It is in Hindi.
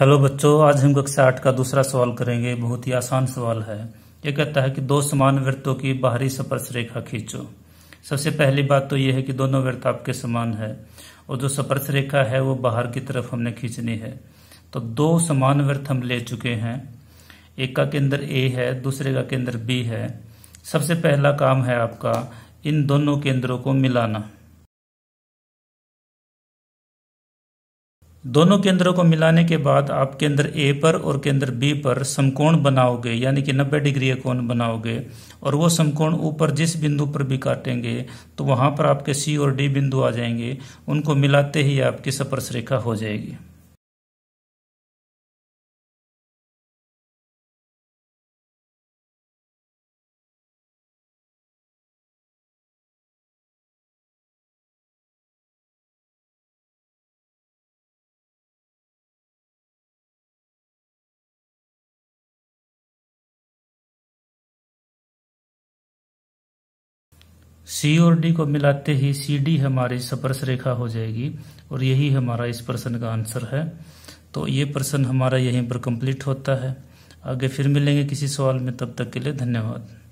हेलो बच्चों आज हम कक्षा आठ का दूसरा सवाल करेंगे बहुत ही आसान सवाल है ये कहता है कि दो समान वृत्तों की बाहरी स्पर्श रेखा खींचो सबसे पहली बात तो यह है कि दोनों वृत्त आपके समान है और जो स्पर्श रेखा है वो बाहर की तरफ हमने खींचनी है तो दो समान वृत्त हम ले चुके हैं एक का केंद्र ए है दूसरे का केंद्र बी है सबसे पहला काम है आपका इन दोनों केंद्रों को मिलाना दोनों केंद्रों को मिलाने के बाद आप केंद्र ए पर और केंद्र बी पर समकोण बनाओगे यानी कि 90 डिग्री कोण बनाओगे और वो समकोण ऊपर जिस बिंदु पर भी काटेंगे तो वहां पर आपके सी और डी बिंदु आ जाएंगे उनको मिलाते ही आपकी सपर्श रेखा हो जाएगी सी और डी को मिलाते ही सी डी हमारी स्पर्श रेखा हो जाएगी और यही हमारा इस प्रश्न का आंसर है तो ये प्रश्न हमारा यहीं पर कंप्लीट होता है आगे फिर मिलेंगे किसी सवाल में तब तक के लिए धन्यवाद